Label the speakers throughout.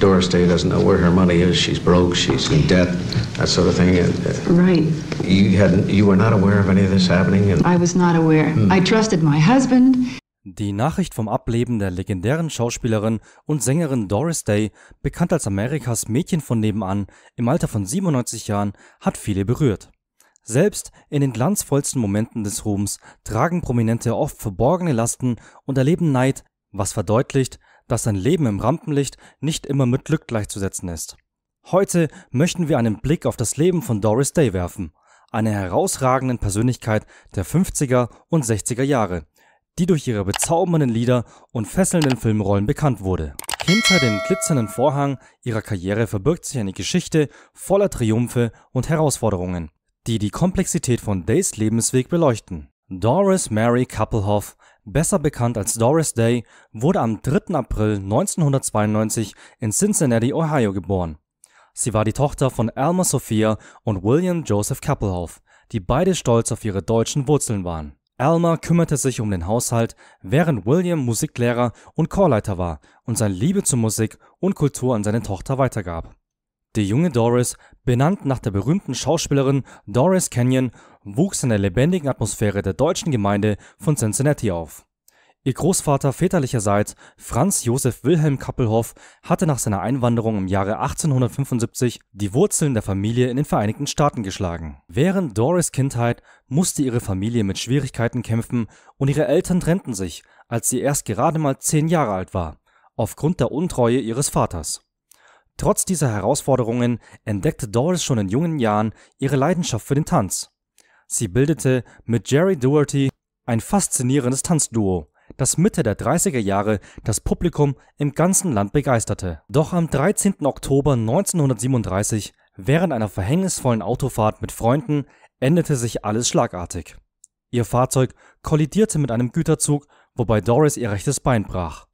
Speaker 1: Doris Day doesn't know where her money is. She's broke. She's in debt. That sort of thing. And, uh, right. You had you were not aware of any of this happening. And I was not aware. Hmm. I trusted my husband. Die Nachricht vom Ableben der legendären Schauspielerin und Sängerin Doris Day, bekannt als Amerikas Mädchen von nebenan, im Alter von 97 Jahren, hat viele berührt. Selbst in den glanzvollsten Momenten des Ruhms tragen Prominente oft verborgene Lasten und erleben Neid, was verdeutlicht, dass sein Leben im Rampenlicht nicht immer mit Glück gleichzusetzen ist. Heute möchten wir einen Blick auf das Leben von Doris Day werfen, einer herausragenden Persönlichkeit der 50er und 60er Jahre, die durch ihre bezaubernden Lieder und fesselnden Filmrollen bekannt wurde. Hinter dem glitzernden Vorhang ihrer Karriere verbirgt sich eine Geschichte voller Triumphe und Herausforderungen, die die Komplexität von Days Lebensweg beleuchten. Doris Mary Kappelhoff besser bekannt als Doris Day, wurde am 3. April 1992 in Cincinnati, Ohio geboren. Sie war die Tochter von Alma Sophia und William Joseph Kappelhoff, die beide stolz auf ihre deutschen Wurzeln waren. Alma kümmerte sich um den Haushalt, während William Musiklehrer und Chorleiter war und seine Liebe zur Musik und Kultur an seine Tochter weitergab. Die junge Doris, benannt nach der berühmten Schauspielerin Doris Canyon, wuchs in der lebendigen Atmosphäre der deutschen Gemeinde von Cincinnati auf. Ihr Großvater väterlicherseits, Franz Josef Wilhelm Kappelhoff, hatte nach seiner Einwanderung im Jahre 1875 die Wurzeln der Familie in den Vereinigten Staaten geschlagen. Während Doris Kindheit musste ihre Familie mit Schwierigkeiten kämpfen und ihre Eltern trennten sich, als sie erst gerade mal zehn Jahre alt war, aufgrund der Untreue ihres Vaters. Trotz dieser Herausforderungen entdeckte Doris schon in jungen Jahren ihre Leidenschaft für den Tanz. Sie bildete mit Jerry Doherty ein faszinierendes Tanzduo, das Mitte der 30er Jahre das Publikum im ganzen Land begeisterte. Doch am 13. Oktober 1937, während einer verhängnisvollen Autofahrt mit Freunden, endete sich alles schlagartig. Ihr Fahrzeug kollidierte mit einem Güterzug, wobei Doris ihr rechtes Bein brach.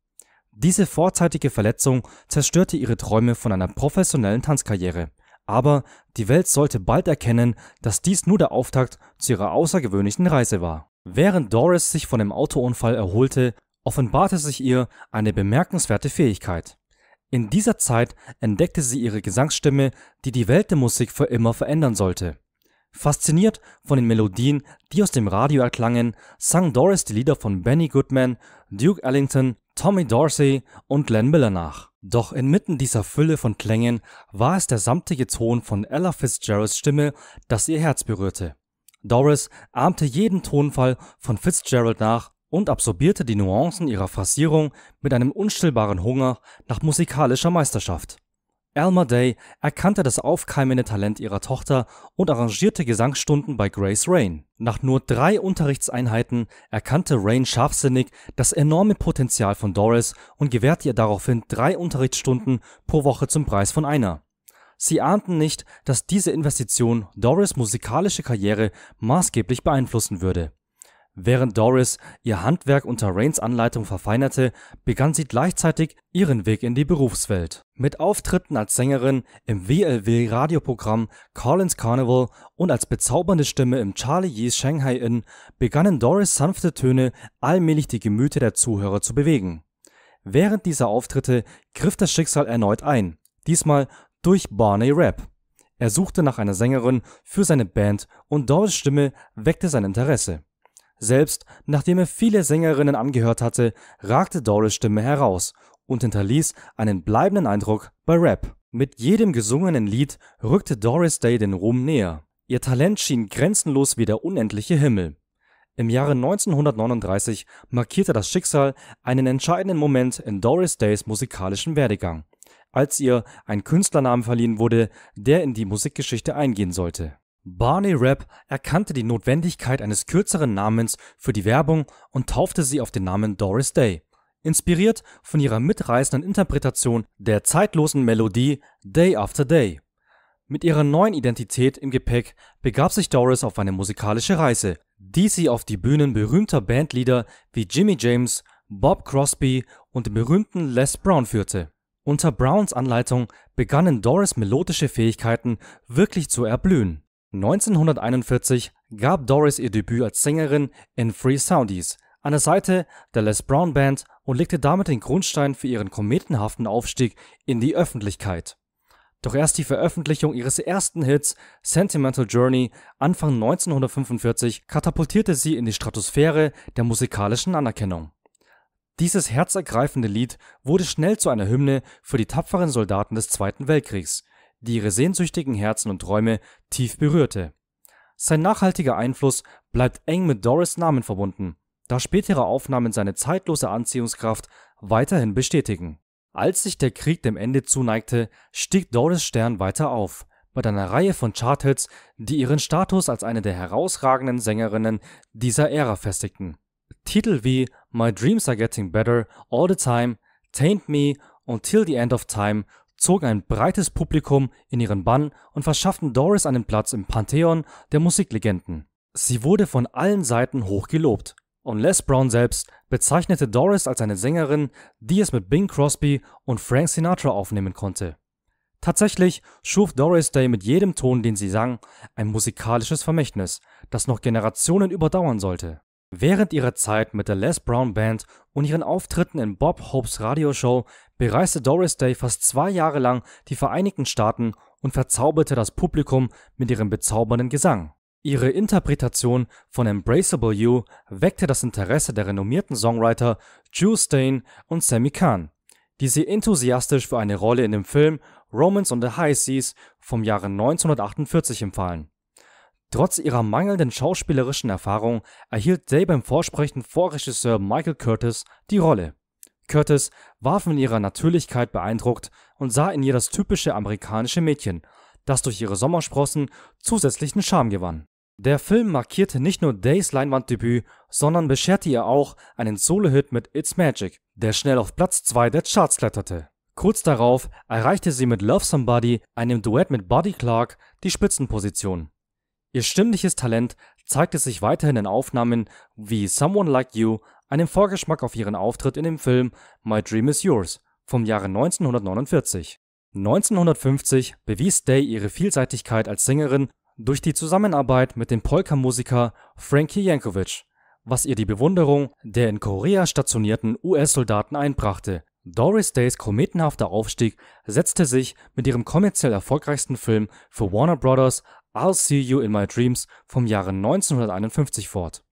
Speaker 1: Diese vorzeitige Verletzung zerstörte ihre Träume von einer professionellen Tanzkarriere, aber die Welt sollte bald erkennen, dass dies nur der Auftakt zu ihrer außergewöhnlichen Reise war. Während Doris sich von dem Autounfall erholte, offenbarte sich ihr eine bemerkenswerte Fähigkeit. In dieser Zeit entdeckte sie ihre Gesangsstimme, die die Welt der Musik für immer verändern sollte. Fasziniert von den Melodien, die aus dem Radio erklangen, sang Doris die Lieder von Benny Goodman, Duke Ellington, Tommy Dorsey und Glenn Miller nach. Doch inmitten dieser Fülle von Klängen war es der samtige Ton von Ella Fitzgeralds Stimme, das ihr Herz berührte. Doris ahmte jeden Tonfall von Fitzgerald nach und absorbierte die Nuancen ihrer Phrasierung mit einem unstillbaren Hunger nach musikalischer Meisterschaft. Alma Day erkannte das aufkeimende Talent ihrer Tochter und arrangierte Gesangsstunden bei Grace Rain. Nach nur drei Unterrichtseinheiten erkannte Rain scharfsinnig das enorme Potenzial von Doris und gewährte ihr daraufhin drei Unterrichtsstunden pro Woche zum Preis von einer. Sie ahnten nicht, dass diese Investition Doris musikalische Karriere maßgeblich beeinflussen würde. Während Doris ihr Handwerk unter Rains Anleitung verfeinerte, begann sie gleichzeitig ihren Weg in die Berufswelt. Mit Auftritten als Sängerin im WLW-Radioprogramm Collins Carnival und als bezaubernde Stimme im Charlie Yee's Shanghai Inn begannen Doris sanfte Töne allmählich die Gemüter der Zuhörer zu bewegen. Während dieser Auftritte griff das Schicksal erneut ein, diesmal durch Barney Rap. Er suchte nach einer Sängerin für seine Band und Doris Stimme weckte sein Interesse. Selbst nachdem er viele Sängerinnen angehört hatte, ragte Doris Stimme heraus und hinterließ einen bleibenden Eindruck bei Rap. Mit jedem gesungenen Lied rückte Doris Day den Ruhm näher. Ihr Talent schien grenzenlos wie der unendliche Himmel. Im Jahre 1939 markierte das Schicksal einen entscheidenden Moment in Doris Days musikalischen Werdegang, als ihr ein Künstlernamen verliehen wurde, der in die Musikgeschichte eingehen sollte. Barney Rapp erkannte die Notwendigkeit eines kürzeren Namens für die Werbung und taufte sie auf den Namen Doris Day, inspiriert von ihrer mitreißenden Interpretation der zeitlosen Melodie Day After Day. Mit ihrer neuen Identität im Gepäck begab sich Doris auf eine musikalische Reise, die sie auf die Bühnen berühmter Bandleader wie Jimmy James, Bob Crosby und dem berühmten Les Brown führte. Unter Browns Anleitung begannen Doris melodische Fähigkeiten wirklich zu erblühen. 1941 gab Doris ihr Debüt als Sängerin in Free Soundies an der Seite der Les Brown Band und legte damit den Grundstein für ihren kometenhaften Aufstieg in die Öffentlichkeit. Doch erst die Veröffentlichung ihres ersten Hits Sentimental Journey Anfang 1945 katapultierte sie in die Stratosphäre der musikalischen Anerkennung. Dieses herzergreifende Lied wurde schnell zu einer Hymne für die tapferen Soldaten des Zweiten Weltkriegs die ihre sehnsüchtigen Herzen und Träume tief berührte. Sein nachhaltiger Einfluss bleibt eng mit Doris Namen verbunden, da spätere Aufnahmen seine zeitlose Anziehungskraft weiterhin bestätigen. Als sich der Krieg dem Ende zuneigte, stieg Doris Stern weiter auf, mit einer Reihe von Charthits, die ihren Status als eine der herausragenden Sängerinnen dieser Ära festigten. Titel wie My Dreams Are Getting Better, All the Time, Taint Me und Till the End of Time zogen ein breites Publikum in ihren Bann und verschafften Doris einen Platz im Pantheon der Musiklegenden. Sie wurde von allen Seiten hoch gelobt und Les Brown selbst bezeichnete Doris als eine Sängerin, die es mit Bing Crosby und Frank Sinatra aufnehmen konnte. Tatsächlich schuf Doris Day mit jedem Ton, den sie sang, ein musikalisches Vermächtnis, das noch Generationen überdauern sollte. Während ihrer Zeit mit der Les Brown Band und ihren Auftritten in Bob Hopes Radioshow bereiste Doris Day fast zwei Jahre lang die Vereinigten Staaten und verzauberte das Publikum mit ihrem bezaubernden Gesang. Ihre Interpretation von Embraceable You weckte das Interesse der renommierten Songwriter Jules Stain und Sammy Kahn, die sie enthusiastisch für eine Rolle in dem Film Romance on the High Seas vom Jahre 1948 empfahlen. Trotz ihrer mangelnden schauspielerischen Erfahrung erhielt Day beim Vorsprechen vor Regisseur Michael Curtis die Rolle. Curtis war von ihrer Natürlichkeit beeindruckt und sah in ihr das typische amerikanische Mädchen, das durch ihre Sommersprossen zusätzlichen Charme gewann. Der Film markierte nicht nur Days Leinwanddebüt, sondern bescherte ihr auch einen Solo-Hit mit It's Magic, der schnell auf Platz 2 der Charts kletterte. Kurz darauf erreichte sie mit Love Somebody, einem Duett mit Buddy Clark, die Spitzenposition. Ihr stimmliches Talent zeigte sich weiterhin in Aufnahmen wie Someone Like You, einem Vorgeschmack auf ihren Auftritt in dem Film My Dream Is Yours vom Jahre 1949. 1950 bewies Day ihre Vielseitigkeit als Sängerin durch die Zusammenarbeit mit dem Polka-Musiker Frankie Jankovic, was ihr die Bewunderung der in Korea stationierten US-Soldaten einbrachte. Doris Days kometenhafter Aufstieg setzte sich mit ihrem kommerziell erfolgreichsten Film für Warner Bros. I'll See You in My Dreams vom Jahre 1951 fort.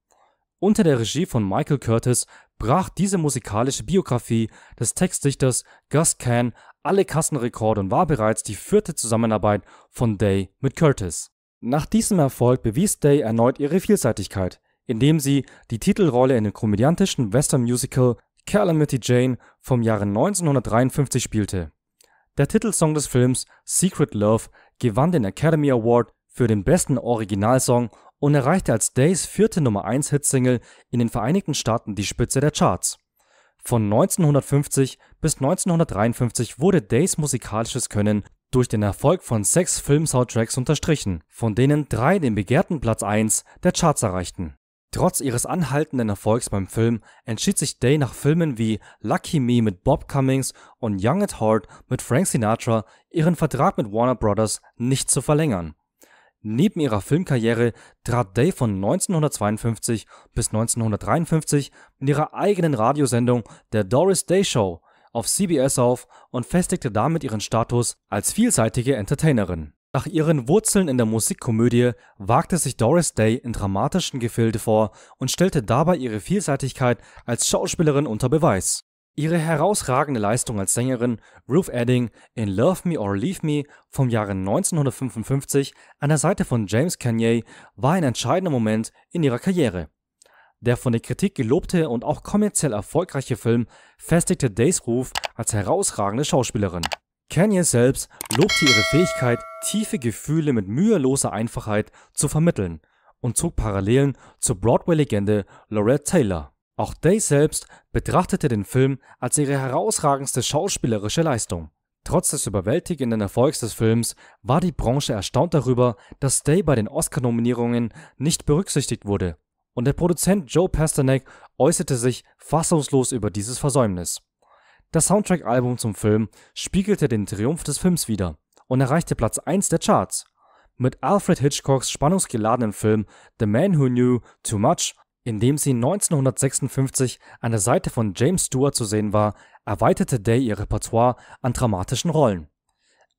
Speaker 1: Unter der Regie von Michael Curtis brach diese musikalische Biografie des Textdichters Gus Kahn alle Kassenrekorde und war bereits die vierte Zusammenarbeit von Day mit Curtis. Nach diesem Erfolg bewies Day erneut ihre Vielseitigkeit, indem sie die Titelrolle in dem komödiantischen Western-Musical Calamity Jane vom Jahre 1953 spielte. Der Titelsong des Films Secret Love gewann den Academy Award für den besten Originalsong und erreichte als Days vierte Nummer-1-Hitsingle in den Vereinigten Staaten die Spitze der Charts. Von 1950 bis 1953 wurde Days musikalisches Können durch den Erfolg von sechs Filmsoundtracks unterstrichen, von denen drei den begehrten Platz 1 der Charts erreichten. Trotz ihres anhaltenden Erfolgs beim Film entschied sich Day nach Filmen wie Lucky Me mit Bob Cummings und Young at Heart mit Frank Sinatra, ihren Vertrag mit Warner Bros. nicht zu verlängern Neben ihrer Filmkarriere trat Day von 1952 bis 1953 in ihrer eigenen Radiosendung der Doris Day Show auf CBS auf und festigte damit ihren Status als vielseitige Entertainerin. Nach ihren Wurzeln in der Musikkomödie wagte sich Doris Day in dramatischen Gefilde vor und stellte dabei ihre Vielseitigkeit als Schauspielerin unter Beweis. Ihre herausragende Leistung als Sängerin Ruth Edding in Love Me or Leave Me vom Jahre 1955 an der Seite von James Kanye war ein entscheidender Moment in ihrer Karriere. Der von der Kritik gelobte und auch kommerziell erfolgreiche Film festigte Days Ruf als herausragende Schauspielerin. Kanye selbst lobte ihre Fähigkeit, tiefe Gefühle mit müheloser Einfachheit zu vermitteln und zog Parallelen zur Broadway-Legende Lorette Taylor. Auch Day selbst betrachtete den Film als ihre herausragendste schauspielerische Leistung. Trotz des überwältigenden Erfolgs des Films war die Branche erstaunt darüber, dass Day bei den Oscar-Nominierungen nicht berücksichtigt wurde, und der Produzent Joe Pasternak äußerte sich fassungslos über dieses Versäumnis. Das Soundtrack-Album zum Film spiegelte den Triumph des Films wider und erreichte Platz 1 der Charts. Mit Alfred Hitchcocks spannungsgeladenen Film The Man Who Knew Too Much in dem sie 1956 an der Seite von James Stewart zu sehen war, erweiterte Day ihr Repertoire an dramatischen Rollen.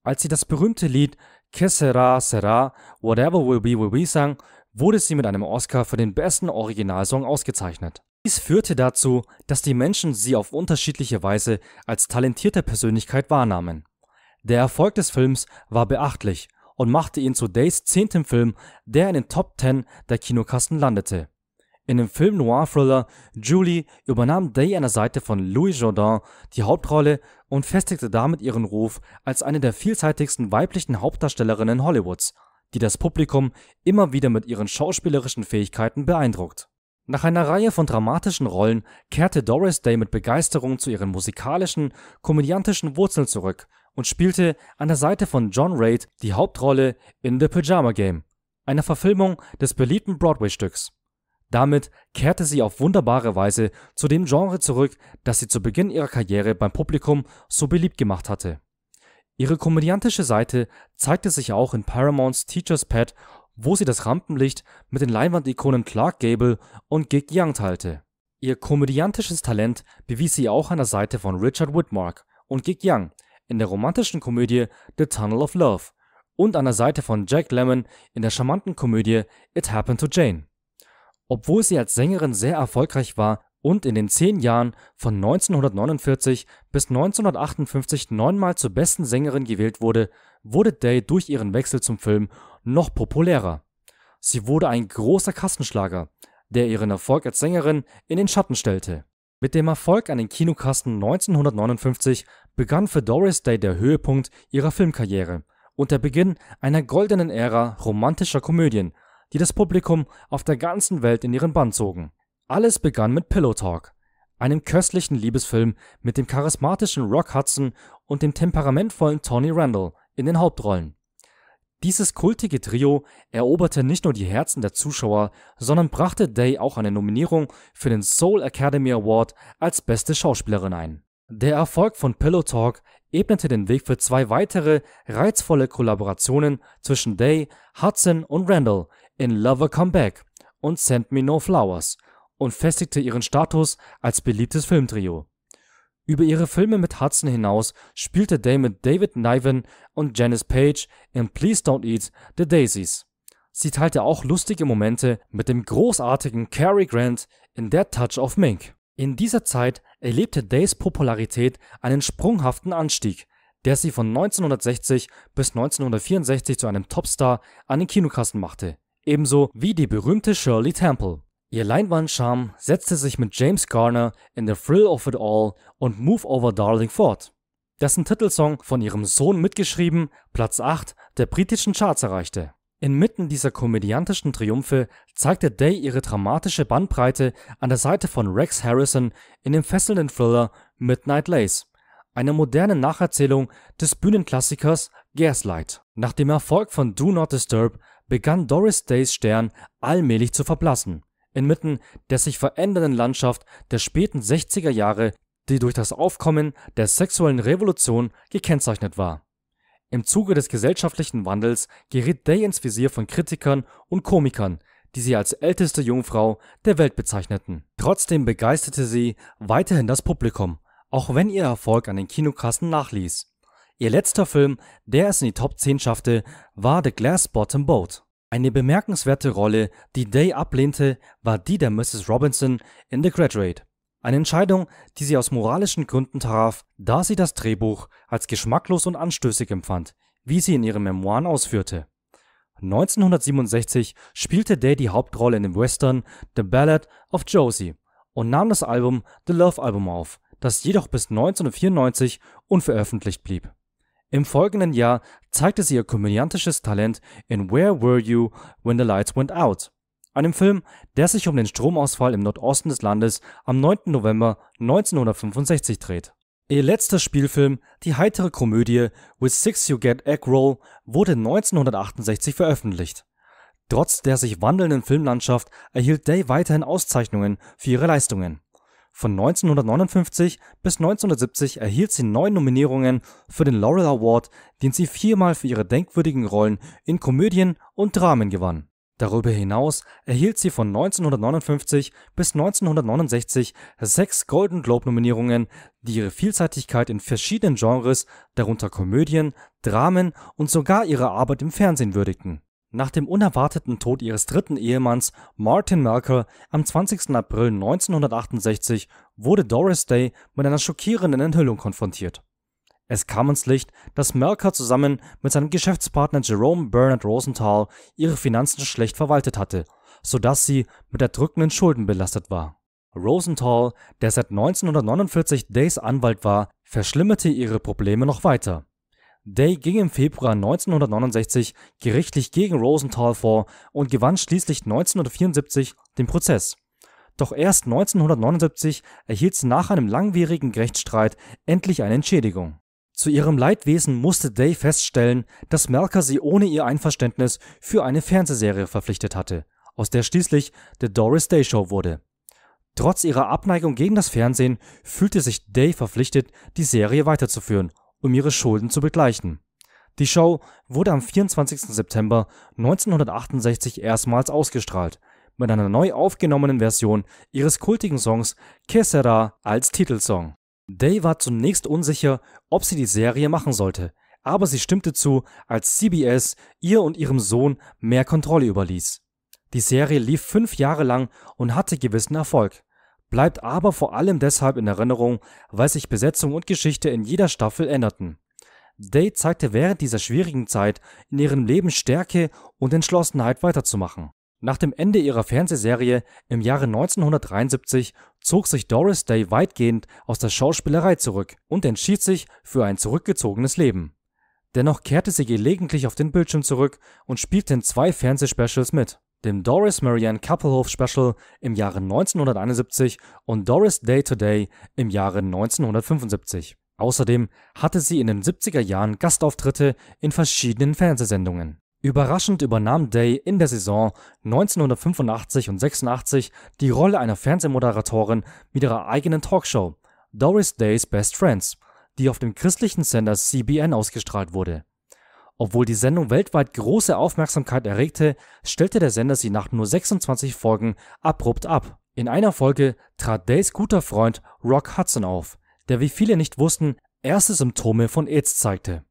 Speaker 1: Als sie das berühmte Lied Que sera, sera, whatever will be, will be sang, wurde sie mit einem Oscar für den besten Originalsong ausgezeichnet. Dies führte dazu, dass die Menschen sie auf unterschiedliche Weise als talentierte Persönlichkeit wahrnahmen. Der Erfolg des Films war beachtlich und machte ihn zu Days zehntem Film, der in den Top 10 der Kinokassen landete. In dem Film Noir-Thriller Julie übernahm Day an der Seite von Louis Jourdain die Hauptrolle und festigte damit ihren Ruf als eine der vielseitigsten weiblichen Hauptdarstellerinnen Hollywoods, die das Publikum immer wieder mit ihren schauspielerischen Fähigkeiten beeindruckt. Nach einer Reihe von dramatischen Rollen kehrte Doris Day mit Begeisterung zu ihren musikalischen, komödiantischen Wurzeln zurück und spielte an der Seite von John Raid die Hauptrolle in The Pyjama Game, einer Verfilmung des beliebten Broadway-Stücks. Damit kehrte sie auf wunderbare Weise zu dem Genre zurück, das sie zu Beginn ihrer Karriere beim Publikum so beliebt gemacht hatte. Ihre komödiantische Seite zeigte sich auch in Paramounts Teacher's Pet, wo sie das Rampenlicht mit den Leinwandikonen Clark Gable und Gig Young teilte. Ihr komödiantisches Talent bewies sie auch an der Seite von Richard Widmark und Gig Young in der romantischen Komödie The Tunnel of Love und an der Seite von Jack Lemmon in der charmanten Komödie It Happened to Jane. Obwohl sie als Sängerin sehr erfolgreich war und in den zehn Jahren von 1949 bis 1958 neunmal zur besten Sängerin gewählt wurde, wurde Day durch ihren Wechsel zum Film noch populärer. Sie wurde ein großer Kassenschlager, der ihren Erfolg als Sängerin in den Schatten stellte. Mit dem Erfolg an den Kinokasten 1959 begann für Doris Day der Höhepunkt ihrer Filmkarriere und der Beginn einer goldenen Ära romantischer Komödien – die das Publikum auf der ganzen Welt in ihren Bann zogen. Alles begann mit Pillow Talk, einem köstlichen Liebesfilm mit dem charismatischen Rock Hudson und dem temperamentvollen Tony Randall in den Hauptrollen. Dieses kultige Trio eroberte nicht nur die Herzen der Zuschauer, sondern brachte Day auch eine Nominierung für den Soul Academy Award als beste Schauspielerin ein. Der Erfolg von Pillow Talk ebnete den Weg für zwei weitere reizvolle Kollaborationen zwischen Day, Hudson und Randall in Lover Come Back und Send Me No Flowers und festigte ihren Status als beliebtes Filmtrio. Über ihre Filme mit Hudson hinaus spielte Day mit David Niven und Janice Page in Please Don't Eat the Daisies. Sie teilte auch lustige Momente mit dem großartigen Cary Grant in Der Touch of Mink. In dieser Zeit erlebte Days Popularität einen sprunghaften Anstieg, der sie von 1960 bis 1964 zu einem Topstar an den Kinokassen machte ebenso wie die berühmte Shirley Temple. Ihr Leinwandscham setzte sich mit James Garner in The Thrill of It All und Move Over Darling fort, dessen Titelsong von ihrem Sohn mitgeschrieben Platz 8 der britischen Charts erreichte. Inmitten dieser komödiantischen Triumphe zeigte Day ihre dramatische Bandbreite an der Seite von Rex Harrison in dem fesselnden Thriller Midnight Lace, einer modernen Nacherzählung des Bühnenklassikers Gaslight. Nach dem Erfolg von Do Not Disturb begann Doris Days Stern allmählich zu verblassen, inmitten der sich verändernden Landschaft der späten 60er Jahre, die durch das Aufkommen der sexuellen Revolution gekennzeichnet war. Im Zuge des gesellschaftlichen Wandels geriet Day ins Visier von Kritikern und Komikern, die sie als älteste Jungfrau der Welt bezeichneten. Trotzdem begeisterte sie weiterhin das Publikum, auch wenn ihr Erfolg an den Kinokassen nachließ. Ihr letzter Film, der es in die Top 10 schaffte, war The Glass Bottom Boat. Eine bemerkenswerte Rolle, die Day ablehnte, war die der Mrs. Robinson in The Graduate. Eine Entscheidung, die sie aus moralischen Gründen traf, da sie das Drehbuch als geschmacklos und anstößig empfand, wie sie in ihren Memoiren ausführte. 1967 spielte Day die Hauptrolle in dem Western The Ballad of Josie und nahm das Album The Love Album auf, das jedoch bis 1994 unveröffentlicht blieb. Im folgenden Jahr zeigte sie ihr komödiantisches Talent in Where Were You When the Lights Went Out, einem Film, der sich um den Stromausfall im Nordosten des Landes am 9. November 1965 dreht. Ihr letzter Spielfilm, die heitere Komödie With Six You Get Egg Roll, wurde 1968 veröffentlicht. Trotz der sich wandelnden Filmlandschaft erhielt Day weiterhin Auszeichnungen für ihre Leistungen. Von 1959 bis 1970 erhielt sie neun Nominierungen für den Laurel Award, den sie viermal für ihre denkwürdigen Rollen in Komödien und Dramen gewann. Darüber hinaus erhielt sie von 1959 bis 1969 sechs Golden Globe-Nominierungen, die ihre Vielseitigkeit in verschiedenen Genres, darunter Komödien, Dramen und sogar ihre Arbeit im Fernsehen würdigten. Nach dem unerwarteten Tod ihres dritten Ehemanns Martin Malker am 20. April 1968 wurde Doris Day mit einer schockierenden Enthüllung konfrontiert. Es kam ins Licht, dass Malker zusammen mit seinem Geschäftspartner Jerome Bernard Rosenthal ihre Finanzen schlecht verwaltet hatte, sodass sie mit erdrückenden Schulden belastet war. Rosenthal, der seit 1949 Days Anwalt war, verschlimmerte ihre Probleme noch weiter. Day ging im Februar 1969 gerichtlich gegen Rosenthal vor und gewann schließlich 1974 den Prozess. Doch erst 1979 erhielt sie nach einem langwierigen Rechtsstreit endlich eine Entschädigung. Zu ihrem Leidwesen musste Day feststellen, dass Melker sie ohne ihr Einverständnis für eine Fernsehserie verpflichtet hatte, aus der schließlich The Doris Day Show wurde. Trotz ihrer Abneigung gegen das Fernsehen fühlte sich Day verpflichtet, die Serie weiterzuführen um ihre Schulden zu begleichen. Die Show wurde am 24. September 1968 erstmals ausgestrahlt, mit einer neu aufgenommenen Version ihres kultigen Songs Que Sera als Titelsong. Day war zunächst unsicher, ob sie die Serie machen sollte, aber sie stimmte zu, als CBS ihr und ihrem Sohn mehr Kontrolle überließ. Die Serie lief fünf Jahre lang und hatte gewissen Erfolg bleibt aber vor allem deshalb in Erinnerung, weil sich Besetzung und Geschichte in jeder Staffel änderten. Day zeigte während dieser schwierigen Zeit in ihrem Leben Stärke und Entschlossenheit weiterzumachen. Nach dem Ende ihrer Fernsehserie im Jahre 1973 zog sich Doris Day weitgehend aus der Schauspielerei zurück und entschied sich für ein zurückgezogenes Leben. Dennoch kehrte sie gelegentlich auf den Bildschirm zurück und spielte in zwei Fernsehspecials mit dem Doris Marianne Kappelhof Special im Jahre 1971 und Doris Day to Day im Jahre 1975. Außerdem hatte sie in den 70er Jahren Gastauftritte in verschiedenen Fernsehsendungen. Überraschend übernahm Day in der Saison 1985 und 86 die Rolle einer Fernsehmoderatorin mit ihrer eigenen Talkshow Doris Day's Best Friends, die auf dem christlichen Sender CBN ausgestrahlt wurde. Obwohl die Sendung weltweit große Aufmerksamkeit erregte, stellte der Sender sie nach nur 26 Folgen abrupt ab. In einer Folge trat Days guter Freund Rock Hudson auf, der wie viele nicht wussten, erste Symptome von AIDS zeigte.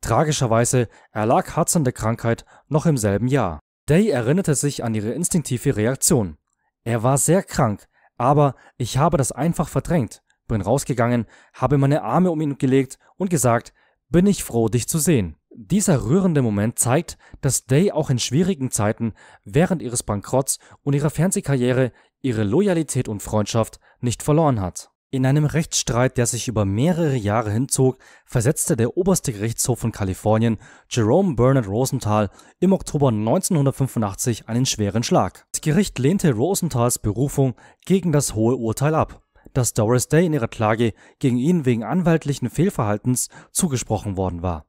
Speaker 1: Tragischerweise erlag Hudson der Krankheit noch im selben Jahr. Day erinnerte sich an ihre instinktive Reaktion. Er war sehr krank, aber ich habe das einfach verdrängt, bin rausgegangen, habe meine Arme um ihn gelegt und gesagt, bin ich froh, dich zu sehen. Dieser rührende Moment zeigt, dass Day auch in schwierigen Zeiten während ihres Bankrotts und ihrer Fernsehkarriere ihre Loyalität und Freundschaft nicht verloren hat. In einem Rechtsstreit, der sich über mehrere Jahre hinzog, versetzte der oberste Gerichtshof von Kalifornien Jerome Bernard Rosenthal im Oktober 1985 einen schweren Schlag. Das Gericht lehnte Rosenthals Berufung gegen das hohe Urteil ab, das Doris Day in ihrer Klage gegen ihn wegen anwaltlichen Fehlverhaltens zugesprochen worden war.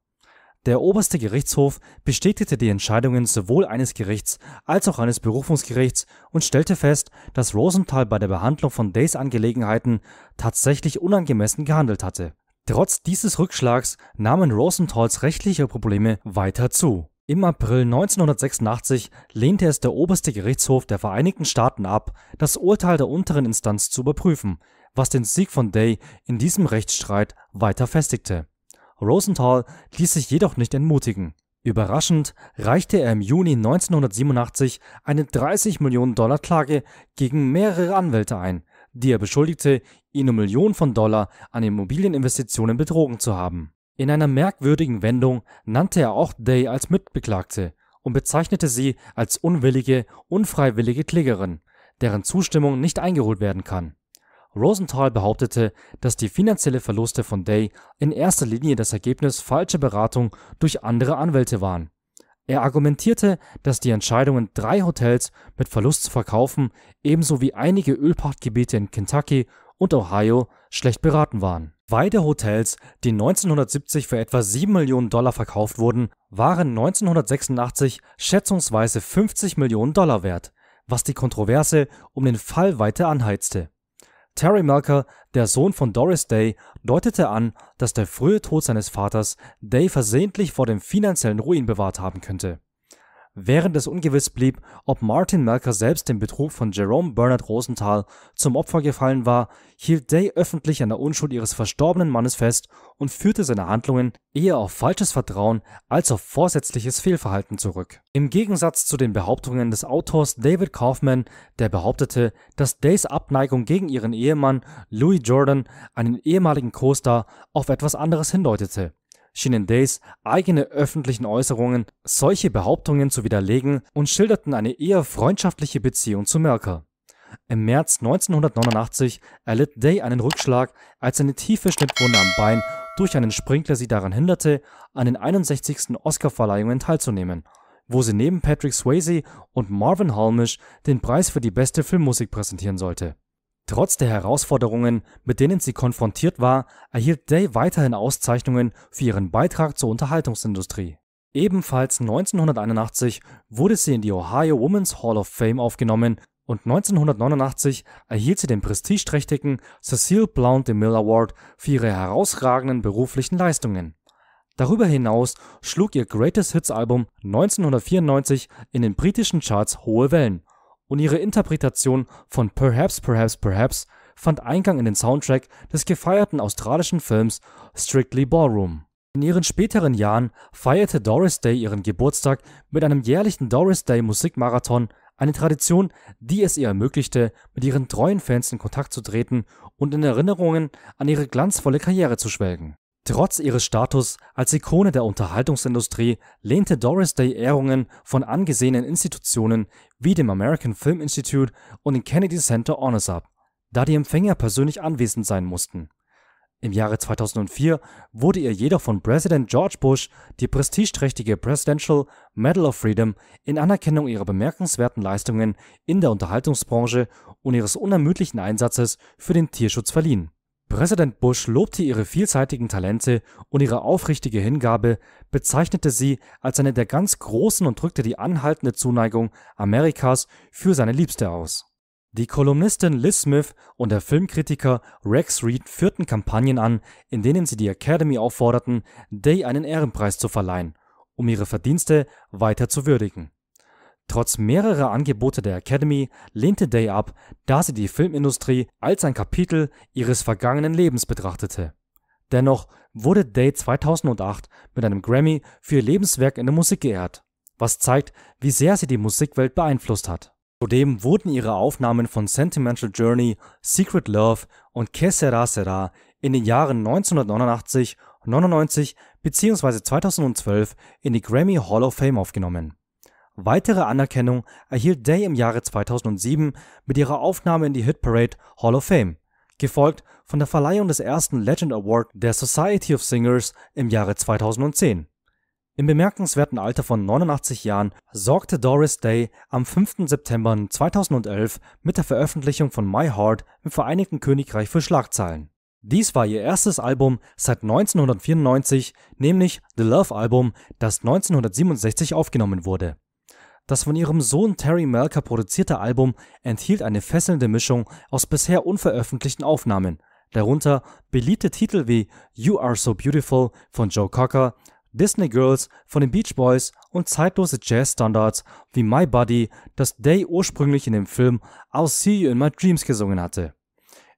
Speaker 1: Der oberste Gerichtshof bestätigte die Entscheidungen sowohl eines Gerichts als auch eines Berufungsgerichts und stellte fest, dass Rosenthal bei der Behandlung von Days Angelegenheiten tatsächlich unangemessen gehandelt hatte. Trotz dieses Rückschlags nahmen Rosenthals rechtliche Probleme weiter zu. Im April 1986 lehnte es der oberste Gerichtshof der Vereinigten Staaten ab, das Urteil der unteren Instanz zu überprüfen, was den Sieg von Day in diesem Rechtsstreit weiter festigte. Rosenthal ließ sich jedoch nicht entmutigen. Überraschend reichte er im Juni 1987 eine 30 Millionen Dollar Klage gegen mehrere Anwälte ein, die er beschuldigte, ihn um Millionen von Dollar an Immobilieninvestitionen betrogen zu haben. In einer merkwürdigen Wendung nannte er auch Day als Mitbeklagte und bezeichnete sie als unwillige, unfreiwillige Klägerin, deren Zustimmung nicht eingeholt werden kann. Rosenthal behauptete, dass die finanziellen Verluste von Day in erster Linie das Ergebnis falscher Beratung durch andere Anwälte waren. Er argumentierte, dass die Entscheidungen, drei Hotels mit Verlust zu verkaufen, ebenso wie einige Ölpachtgebiete in Kentucky und Ohio schlecht beraten waren. Beide Hotels, die 1970 für etwa 7 Millionen Dollar verkauft wurden, waren 1986 schätzungsweise 50 Millionen Dollar wert, was die Kontroverse um den Fall weiter anheizte. Terry Melker, der Sohn von Doris Day, deutete an, dass der frühe Tod seines Vaters Day versehentlich vor dem finanziellen Ruin bewahrt haben könnte während es ungewiss blieb, ob Martin Melker selbst dem Betrug von Jerome Bernard Rosenthal zum Opfer gefallen war, hielt Day öffentlich an der Unschuld ihres verstorbenen Mannes fest und führte seine Handlungen eher auf falsches Vertrauen als auf vorsätzliches Fehlverhalten zurück. Im Gegensatz zu den Behauptungen des Autors David Kaufman, der behauptete, dass Days Abneigung gegen ihren Ehemann Louis Jordan, einen ehemaligen Co-Star, auf etwas anderes hindeutete schienen Days eigene öffentlichen Äußerungen, solche Behauptungen zu widerlegen und schilderten eine eher freundschaftliche Beziehung zu Mercer. Im März 1989 erlitt Day einen Rückschlag, als eine tiefe Schnittwunde am Bein durch einen Sprinkler sie daran hinderte, an den 61. Oscarverleihungen teilzunehmen, wo sie neben Patrick Swayze und Marvin Halmisch den Preis für die beste Filmmusik präsentieren sollte Trotz der Herausforderungen, mit denen sie konfrontiert war, erhielt Day weiterhin Auszeichnungen für ihren Beitrag zur Unterhaltungsindustrie. Ebenfalls 1981 wurde sie in die Ohio Women's Hall of Fame aufgenommen und 1989 erhielt sie den prestigeträchtigen Cecile Blount DeMille Award für ihre herausragenden beruflichen Leistungen. Darüber hinaus schlug ihr Greatest Hits Album 1994 in den britischen Charts hohe Wellen und ihre Interpretation von Perhaps, Perhaps, Perhaps fand Eingang in den Soundtrack des gefeierten australischen Films Strictly Ballroom. In ihren späteren Jahren feierte Doris Day ihren Geburtstag mit einem jährlichen Doris Day Musikmarathon, eine Tradition, die es ihr ermöglichte, mit ihren treuen Fans in Kontakt zu treten und in Erinnerungen an ihre glanzvolle Karriere zu schwelgen. Trotz ihres Status als Ikone der Unterhaltungsindustrie lehnte Doris Day Ehrungen von angesehenen Institutionen wie dem American Film Institute und dem Kennedy Center Honors ab, da die Empfänger persönlich anwesend sein mussten. Im Jahre 2004 wurde ihr jedoch von Präsident George Bush die prestigeträchtige Presidential Medal of Freedom in Anerkennung ihrer bemerkenswerten Leistungen in der Unterhaltungsbranche und ihres unermüdlichen Einsatzes für den Tierschutz verliehen Präsident Bush lobte ihre vielseitigen Talente und ihre aufrichtige Hingabe, bezeichnete sie als eine der ganz Großen und drückte die anhaltende Zuneigung Amerikas für seine Liebste aus. Die Kolumnistin Liz Smith und der Filmkritiker Rex Reed führten Kampagnen an, in denen sie die Academy aufforderten, Day einen Ehrenpreis zu verleihen, um ihre Verdienste weiter zu würdigen. Trotz mehrerer Angebote der Academy lehnte Day ab, da sie die Filmindustrie als ein Kapitel ihres vergangenen Lebens betrachtete. Dennoch wurde Day 2008 mit einem Grammy für ihr Lebenswerk in der Musik geehrt, was zeigt, wie sehr sie die Musikwelt beeinflusst hat. Zudem wurden ihre Aufnahmen von Sentimental Journey, Secret Love und Que Sera Sera in den Jahren 1989, 99 bzw. 2012 in die Grammy Hall of Fame aufgenommen. Weitere Anerkennung erhielt Day im Jahre 2007 mit ihrer Aufnahme in die Hitparade Hall of Fame, gefolgt von der Verleihung des ersten Legend Award der Society of Singers im Jahre 2010. Im bemerkenswerten Alter von 89 Jahren sorgte Doris Day am 5. September 2011 mit der Veröffentlichung von My Heart im Vereinigten Königreich für Schlagzeilen. Dies war ihr erstes Album seit 1994, nämlich The Love Album, das 1967 aufgenommen wurde. Das von ihrem Sohn Terry Melker produzierte Album enthielt eine fesselnde Mischung aus bisher unveröffentlichten Aufnahmen, darunter beliebte Titel wie You Are So Beautiful von Joe Cocker, Disney Girls von den Beach Boys und zeitlose Jazz-Standards wie My Body, das Day ursprünglich in dem Film I'll See You in My Dreams gesungen hatte.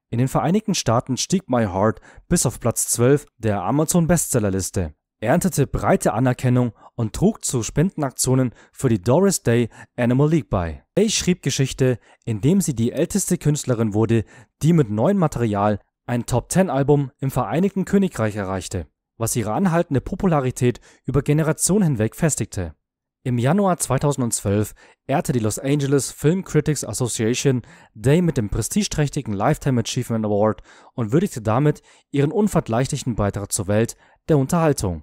Speaker 1: In den Vereinigten Staaten stieg My Heart bis auf Platz 12 der Amazon Bestsellerliste, erntete breite Anerkennung und trug zu Spendenaktionen für die Doris Day Animal League bei. Day schrieb Geschichte, indem sie die älteste Künstlerin wurde, die mit neuem Material ein Top-10-Album im Vereinigten Königreich erreichte, was ihre anhaltende Popularität über Generationen hinweg festigte. Im Januar 2012 ehrte die Los Angeles Film Critics Association Day mit dem prestigeträchtigen Lifetime Achievement Award und würdigte damit ihren unvergleichlichen Beitrag zur Welt der Unterhaltung.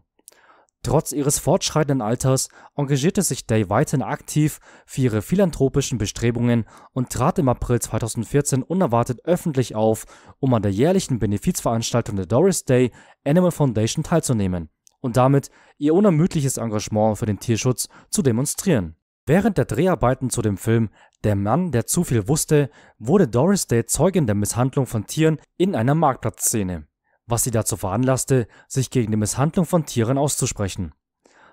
Speaker 1: Trotz ihres fortschreitenden Alters engagierte sich Day weiterhin aktiv für ihre philanthropischen Bestrebungen und trat im April 2014 unerwartet öffentlich auf, um an der jährlichen Benefizveranstaltung der Doris Day Animal Foundation teilzunehmen und damit ihr unermüdliches Engagement für den Tierschutz zu demonstrieren. Während der Dreharbeiten zu dem Film Der Mann, der zu viel wusste, wurde Doris Day Zeugin der Misshandlung von Tieren in einer Marktplatzszene was sie dazu veranlasste, sich gegen die Misshandlung von Tieren auszusprechen.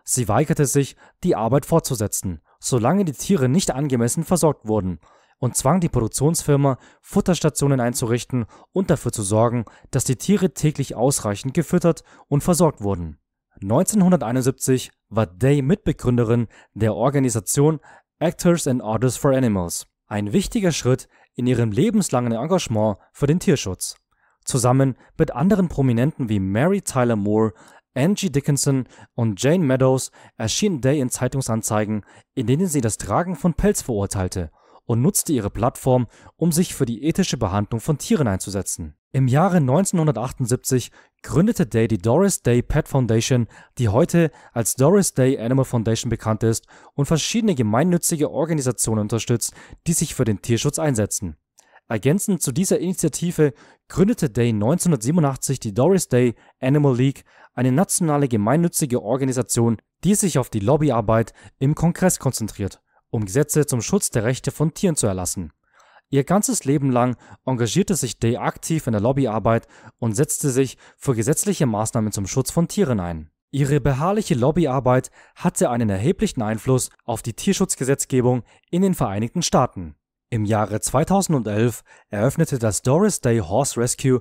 Speaker 1: Sie weigerte sich, die Arbeit fortzusetzen, solange die Tiere nicht angemessen versorgt wurden, und zwang die Produktionsfirma, Futterstationen einzurichten und dafür zu sorgen, dass die Tiere täglich ausreichend gefüttert und versorgt wurden. 1971 war Day Mitbegründerin der Organisation Actors and Artists for Animals, ein wichtiger Schritt in ihrem lebenslangen Engagement für den Tierschutz. Zusammen mit anderen Prominenten wie Mary Tyler Moore, Angie Dickinson und Jane Meadows erschien Day in Zeitungsanzeigen, in denen sie das Tragen von Pelz verurteilte und nutzte ihre Plattform, um sich für die ethische Behandlung von Tieren einzusetzen. Im Jahre 1978 gründete Day die Doris Day Pet Foundation, die heute als Doris Day Animal Foundation bekannt ist und verschiedene gemeinnützige Organisationen unterstützt, die sich für den Tierschutz einsetzen. Ergänzend zu dieser Initiative gründete Day 1987 die Doris Day Animal League, eine nationale gemeinnützige Organisation, die sich auf die Lobbyarbeit im Kongress konzentriert, um Gesetze zum Schutz der Rechte von Tieren zu erlassen. Ihr ganzes Leben lang engagierte sich Day aktiv in der Lobbyarbeit und setzte sich für gesetzliche Maßnahmen zum Schutz von Tieren ein. Ihre beharrliche Lobbyarbeit hatte einen erheblichen Einfluss auf die Tierschutzgesetzgebung in den Vereinigten Staaten. Im Jahre 2011 eröffnete das Doris Day Horse Rescue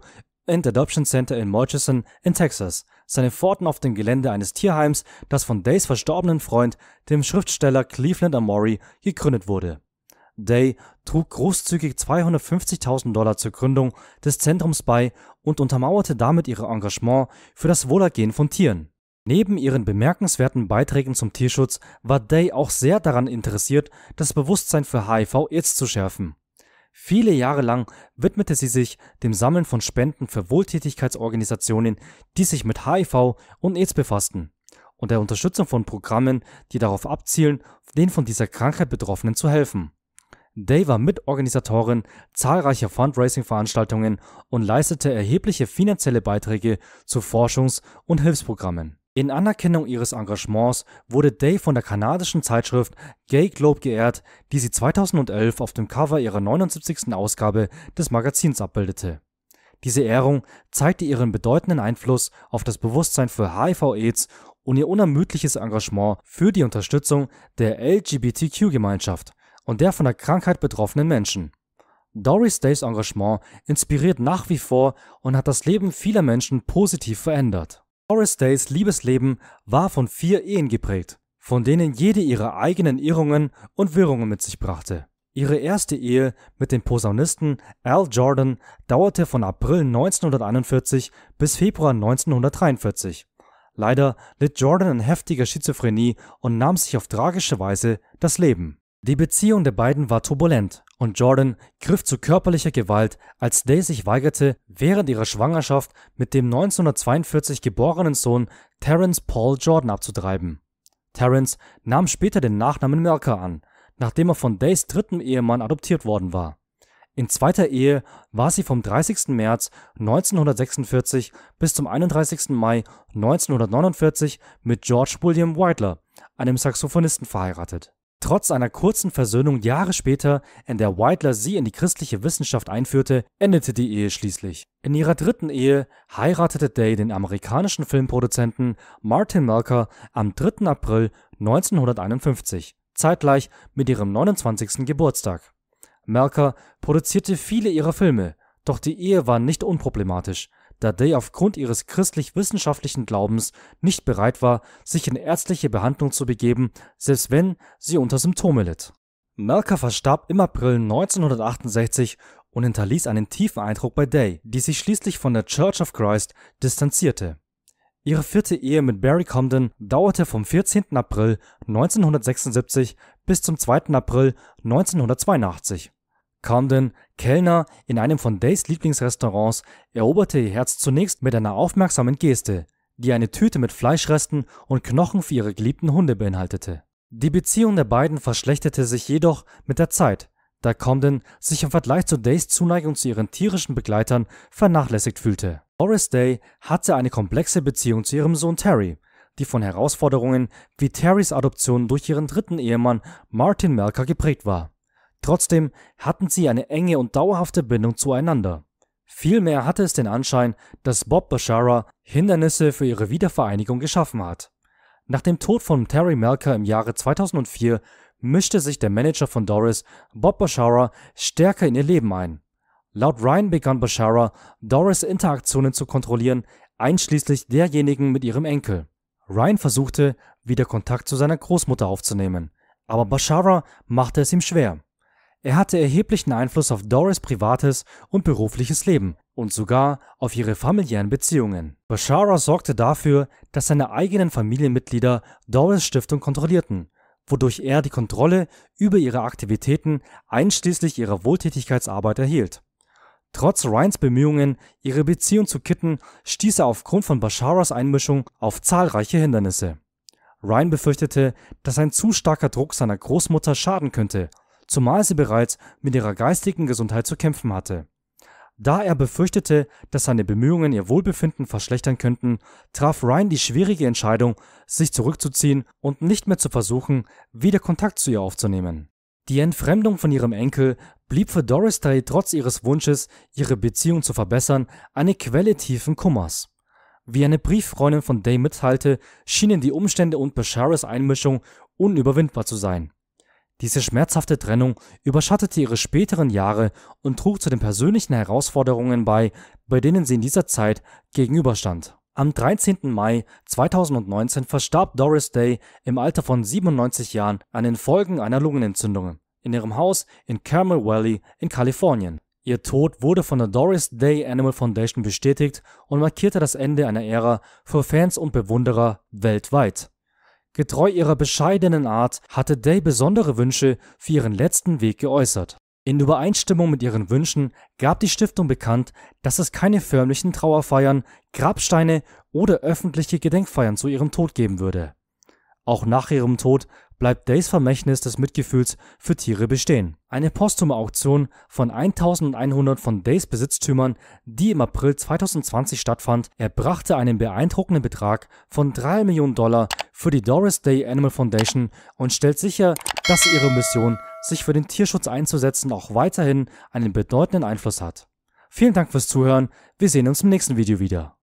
Speaker 1: and Adoption Center in Murchison in Texas seine Pforten auf dem Gelände eines Tierheims, das von Days verstorbenen Freund, dem Schriftsteller Cleveland Amory, gegründet wurde. Day trug großzügig 250.000 Dollar zur Gründung des Zentrums bei und untermauerte damit ihr Engagement für das Wohlergehen von Tieren Neben ihren bemerkenswerten Beiträgen zum Tierschutz war Day auch sehr daran interessiert, das Bewusstsein für HIV/AIDS zu schärfen. Viele Jahre lang widmete sie sich dem Sammeln von Spenden für Wohltätigkeitsorganisationen, die sich mit HIV und AIDS befassten, und der Unterstützung von Programmen, die darauf abzielen, den von dieser Krankheit Betroffenen zu helfen. Day war Mitorganisatorin zahlreicher Fundraising-Veranstaltungen und leistete erhebliche finanzielle Beiträge zu Forschungs- und Hilfsprogrammen. In Anerkennung ihres Engagements wurde Day von der kanadischen Zeitschrift Gay Globe geehrt, die sie 2011 auf dem Cover ihrer 79. Ausgabe des Magazins abbildete. Diese Ehrung zeigte ihren bedeutenden Einfluss auf das Bewusstsein für HIV/AIDS und ihr unermüdliches Engagement für die Unterstützung der LGBTQ-Gemeinschaft und der von der Krankheit betroffenen Menschen. Doris Days Engagement inspiriert nach wie vor und hat das Leben vieler Menschen positiv verändert. Doris Days Liebesleben war von vier Ehen geprägt, von denen jede ihre eigenen Irrungen und Wirrungen mit sich brachte. Ihre erste Ehe mit dem Posaunisten Al Jordan dauerte von April 1941 bis Februar 1943. Leider litt Jordan an heftiger Schizophrenie und nahm sich auf tragische Weise das Leben. Die Beziehung der beiden war turbulent und Jordan griff zu körperlicher Gewalt, als Day sich weigerte, während ihrer Schwangerschaft mit dem 1942 geborenen Sohn Terence Paul Jordan abzutreiben. Terence nahm später den Nachnamen Melker an, nachdem er von Days dritten Ehemann adoptiert worden war. In zweiter Ehe war sie vom 30. März 1946 bis zum 31. Mai 1949 mit George William Whitler, einem Saxophonisten, verheiratet Trotz einer kurzen Versöhnung Jahre später, in der Whitler sie in die christliche Wissenschaft einführte, endete die Ehe schließlich. In ihrer dritten Ehe heiratete Day den amerikanischen Filmproduzenten Martin Melker am 3. April 1951, zeitgleich mit ihrem 29. Geburtstag. Melker produzierte viele ihrer Filme, doch die Ehe war nicht unproblematisch, da Day aufgrund ihres christlich-wissenschaftlichen Glaubens nicht bereit war, sich in ärztliche Behandlung zu begeben, selbst wenn sie unter Symptome litt. Melker verstarb im April 1968 und hinterließ einen tiefen Eindruck bei Day, die sich schließlich von der Church of Christ distanzierte. Ihre vierte Ehe mit Barry Comden dauerte vom 14. April 1976 bis zum 2. April 1982. Condon, Kellner in einem von Days Lieblingsrestaurants, eroberte ihr Herz zunächst mit einer aufmerksamen Geste, die eine Tüte mit Fleischresten und Knochen für ihre geliebten Hunde beinhaltete. Die Beziehung der beiden verschlechterte sich jedoch mit der Zeit, da Condon sich im Vergleich zu Days Zuneigung zu ihren tierischen Begleitern vernachlässigt fühlte. Doris Day hatte eine komplexe Beziehung zu ihrem Sohn Terry, die von Herausforderungen wie Terrys Adoption durch ihren dritten Ehemann Martin Melker geprägt war. Trotzdem hatten sie eine enge und dauerhafte Bindung zueinander. Vielmehr hatte es den Anschein, dass Bob Bashara Hindernisse für ihre Wiedervereinigung geschaffen hat. Nach dem Tod von Terry Melker im Jahre 2004 mischte sich der Manager von Doris, Bob Bashara, stärker in ihr Leben ein. Laut Ryan begann Bashara, Doris Interaktionen zu kontrollieren, einschließlich derjenigen mit ihrem Enkel. Ryan versuchte, wieder Kontakt zu seiner Großmutter aufzunehmen, aber Bashara machte es ihm schwer. Er hatte erheblichen Einfluss auf Doris privates und berufliches Leben und sogar auf ihre familiären Beziehungen. Bashara sorgte dafür, dass seine eigenen Familienmitglieder Doris Stiftung kontrollierten, wodurch er die Kontrolle über ihre Aktivitäten einschließlich ihrer Wohltätigkeitsarbeit erhielt. Trotz Ryans Bemühungen, ihre Beziehung zu kitten, stieß er aufgrund von Basharas Einmischung auf zahlreiche Hindernisse. Ryan befürchtete, dass ein zu starker Druck seiner Großmutter schaden könnte zumal sie bereits mit ihrer geistigen Gesundheit zu kämpfen hatte. Da er befürchtete, dass seine Bemühungen ihr Wohlbefinden verschlechtern könnten, traf Ryan die schwierige Entscheidung, sich zurückzuziehen und nicht mehr zu versuchen, wieder Kontakt zu ihr aufzunehmen. Die Entfremdung von ihrem Enkel blieb für Doris Day trotz ihres Wunsches, ihre Beziehung zu verbessern, eine Quelle tiefen Kummers. Wie eine Brieffreundin von Day mitteilte, schienen die Umstände und Basharas Einmischung unüberwindbar zu sein. Diese schmerzhafte Trennung überschattete ihre späteren Jahre und trug zu den persönlichen Herausforderungen bei, bei denen sie in dieser Zeit gegenüberstand. Am 13. Mai 2019 verstarb Doris Day im Alter von 97 Jahren an den Folgen einer Lungenentzündung in ihrem Haus in Carmel Valley in Kalifornien. Ihr Tod wurde von der Doris Day Animal Foundation bestätigt und markierte das Ende einer Ära für Fans und Bewunderer weltweit. Getreu ihrer bescheidenen Art hatte Day besondere Wünsche für ihren letzten Weg geäußert. In Übereinstimmung mit ihren Wünschen gab die Stiftung bekannt, dass es keine förmlichen Trauerfeiern, Grabsteine oder öffentliche Gedenkfeiern zu ihrem Tod geben würde. Auch nach ihrem Tod bleibt Days Vermächtnis des Mitgefühls für Tiere bestehen. Eine posthume Auktion von 1100 von Days Besitztümern, die im April 2020 stattfand, erbrachte einen beeindruckenden Betrag von 3 Millionen Dollar für die Doris Day Animal Foundation und stellt sicher, dass ihre Mission, sich für den Tierschutz einzusetzen, auch weiterhin einen bedeutenden Einfluss hat. Vielen Dank fürs Zuhören, wir sehen uns im nächsten Video wieder.